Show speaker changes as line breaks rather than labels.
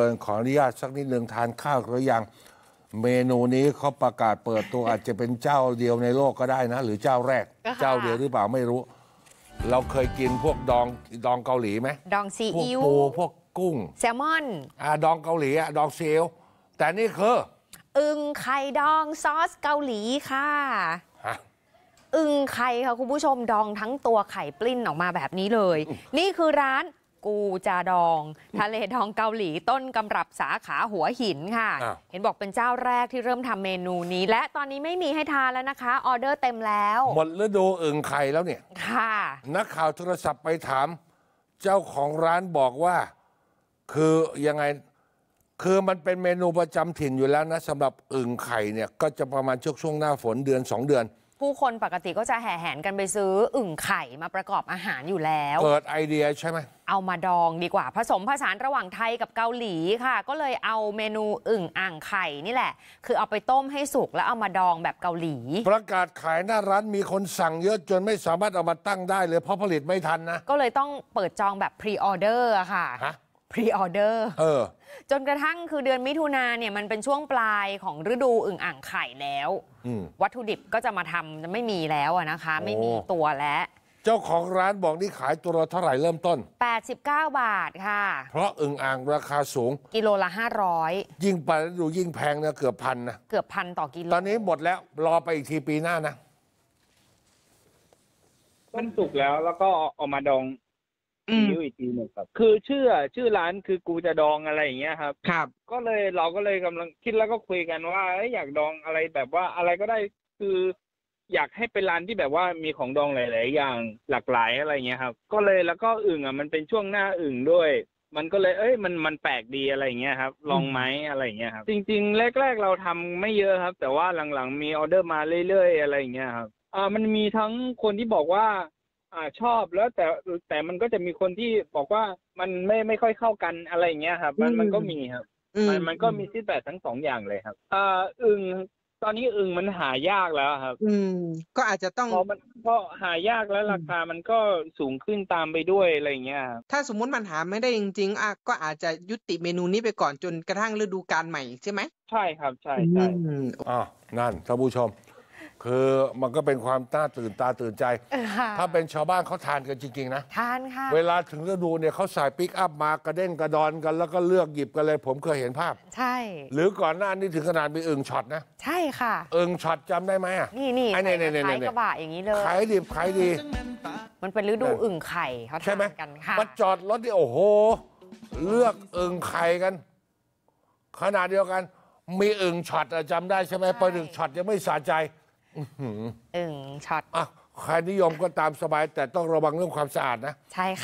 ินขออนุญาตสักนิดหนึ่งทานข้าวหรือยังเมนูนี้เขาประกาศเปิดตัวอาจจะเป็นเจ้าเดียวในโลกก็ได้นะ หรือเจ้าแรก เจ้าเดียวหรือเปล่าไม่รู้ เราเคยกินพวกดองดองเกาหลีไหม
ดองซีอิ๊วพวกปูพวกกุ้งแซลมอน
อ่าดองเกาหลีอ่ะดองซีอิ๊วแต่นี่คือ
อึงไข่ดองซอสเกาหลีค่ะอึงไข่ค่ะคุณผู้ชมดองทั้งตัวไข่ปลิ้นออกมาแบบนี้เลย นี่คือร้านกูจาดอง ทะเลดองเกาหลีต้นกำรับสาขาหัวหินค่ะ เห็นบอกเป็นเจ้าแรกที่เริ่มทำเมนูนี้ และตอนนี้ไม่มีให้ทานแล้วนะคะออเดอร์เต็มแล้ว
หมดฤดูเอิงไข่แล้วเนี่ย ค่ะ นักข่าวโทรศัพท์ไปถามเจ้าของร้านบอกว่า คือยังไงคือมันเป็นเมนูประจำถิ่นอยู่แล้วนะสำหรับอึ่งไข่เนี่ยก็จะประมาณช่วงช่วงหน้าฝนเดือน 2 เดือน
ผู้คนปกติก็จะแห่แหนกันไปซื้ออึ่งไข่มาประกอบอาหารอยู่แล้วเกิดไอเดีย ใช่ไหม เอามาดองดีกว่า ผสมผสานระหว่างไทยกับเกาหลีค่ะ ก็เลยเอาเมนูอึ่งอ่างไข่นี่แหละ คือเอาไปต้มให้สุกแล้วเอามาดองแบบเกาหลีประกาศขายหน้าร้านมีคนสั่งเยอะจนไม่สามารถเอามาตั้งได้เลยเพราะผลิตไม่ทันนะ ก็เลยต้องเปิดจองแบบพรีออเดอร์ค่ะะพรีออเดอร์จนกระทั่งคือเดือนมิถุนาเนี่ยมันเป็นช่วงปลายของฤดูอึ่งอ่างไข่แล้ววัตถุดิบก็จะมาทำจะไม่มีแล้วนะคะ ไม่มีตัวแล้ว เจ้าของร้าน
บอกนี่ขายตัวละเท่าไหร่เริ่มต้น
89 บาทค่ะ
เพราะอึ่งอ่างราคาสูง
กิโลละ 500
ยิ่งไปดูยิ่งแพงนะ เกือบพันนะ
เกือบพันต่อกิโล
ตอนนี้หมดแล้วรอไปอีกทีปีหน้านะ มันสุกแล้วแล้วก็
ออกมาดองซีอิวอีกทีหนึ่งครับคือชื่อชื่อร้านคือกูจะดองอะไรอย่างเงี้ยครับครับก็เลยเราก็เลยกำลังคิดแล้วก็คุยกันว่าเอยอยากดองอะไรแบบว่าอะไรก็ได้คือ อยากให้เป็นร้านที่แบบว่ามีของดองหลายๆอย่างหลากหลายอะไรเงี้ยครับ ก็เลยแล้วก็อึ่งอ่ะมันเป็นช่วงหน้าอึ่งด้วย มันก็เลย เอ้ยมันมันแปลกดีอะไรเงี้ยครับ ลองไหมอะไรเงี้ยครับจริง ๆ แรก ๆเราทำไม่เยอะครับ แต่ว่าหลังๆมีออเดอร์มาเรื่อย ๆ อะไรเงี้ยครับอ่ามันมีทั้งคนที่บอกว่าอ่าชอบแล้วแต่แต่มันก็จะมีคนที่บอกว่ามันไม่ไม่ค่อยเข้ากันอะไรอย่างเงี้ยครับ มันมันก็มีครับมันมันก็มีซีดแบ็ทั้งสองอย่างเลยครับอ่าอึ่งตอนนี้อึ่งมันหายากแล้วครับ อืมก็อาจจะต้องเพราะมันก็หายากแล้วราคามันก็สูงขึ้นตามไปด้วยอะไรอย่างเงี้ยครับถ้าสมมุติมันหาไม่ได้จริงๆอ่ะก็อาจจะยุติเมนูนี้ไปก่อนจนกระทั่งฤดูกาลใหม่ ใช่ไหมใช่ครับใช่ใช่
ออ่านั่นท่านผู้ชมคือมันก็เป็นความต้าตื่นตาตื่นใจ ถ้าเป็นชาวบ้านเขาทานกันจริงๆ นะทานค่ะเวลาถึงฤดูเนี่ยเขาใส่ปิกอัพมากระเด้งกระดอนกัน แล้วก็เลือกหยิบกันเลยผมเคยเห็นภาพ ใช่ หรือก่อนหน้านี้ถึงขนาดมีเอิงช็อต นะ ใช่ค่ะเอิงช็อตจำได้ไหมอ่ะนี่นี่ไอ้่เนี่ย้ายกระบ
ะอย่างนี้เลยขายดิบขายดี
มันเป็นฤดูอึ่งไข่เขาทานกันค่ะมาจอดรถนี่โอ้โห เลือกเอิงไข่กันขนาดเดียวกัน มีเอิงช็อตจำได้ใช่ไหมใปลาดึกช็อตยังไม่สะใจอึ่งช็อตอ่ะใครนิยมก็ตามสบายแต่ต้องระวังเรื่องความสะอาดนะ ใช่ค่ะ